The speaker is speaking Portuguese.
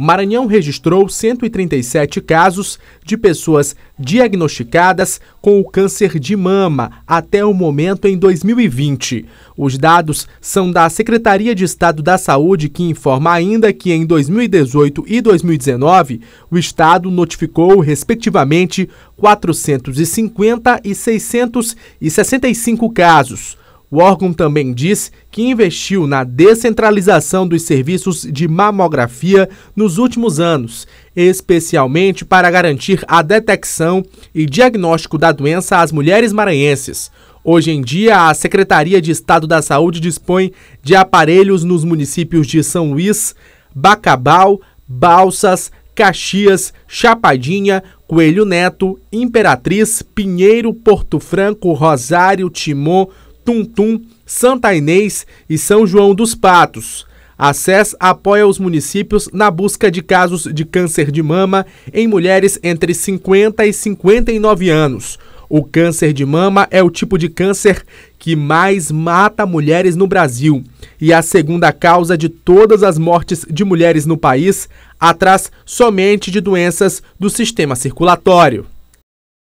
o Maranhão registrou 137 casos de pessoas diagnosticadas com o câncer de mama até o momento em 2020. Os dados são da Secretaria de Estado da Saúde, que informa ainda que em 2018 e 2019 o Estado notificou, respectivamente, 450 e 665 casos. O órgão também diz que investiu na descentralização dos serviços de mamografia nos últimos anos, especialmente para garantir a detecção e diagnóstico da doença às mulheres maranhenses. Hoje em dia, a Secretaria de Estado da Saúde dispõe de aparelhos nos municípios de São Luís, Bacabal, Balsas, Caxias, Chapadinha, Coelho Neto, Imperatriz, Pinheiro, Porto Franco, Rosário, Timon, Tuntum, Santa Inês e São João dos Patos. A SES apoia os municípios na busca de casos de câncer de mama em mulheres entre 50 e 59 anos. O câncer de mama é o tipo de câncer que mais mata mulheres no Brasil e a segunda causa de todas as mortes de mulheres no país, atrás somente de doenças do sistema circulatório.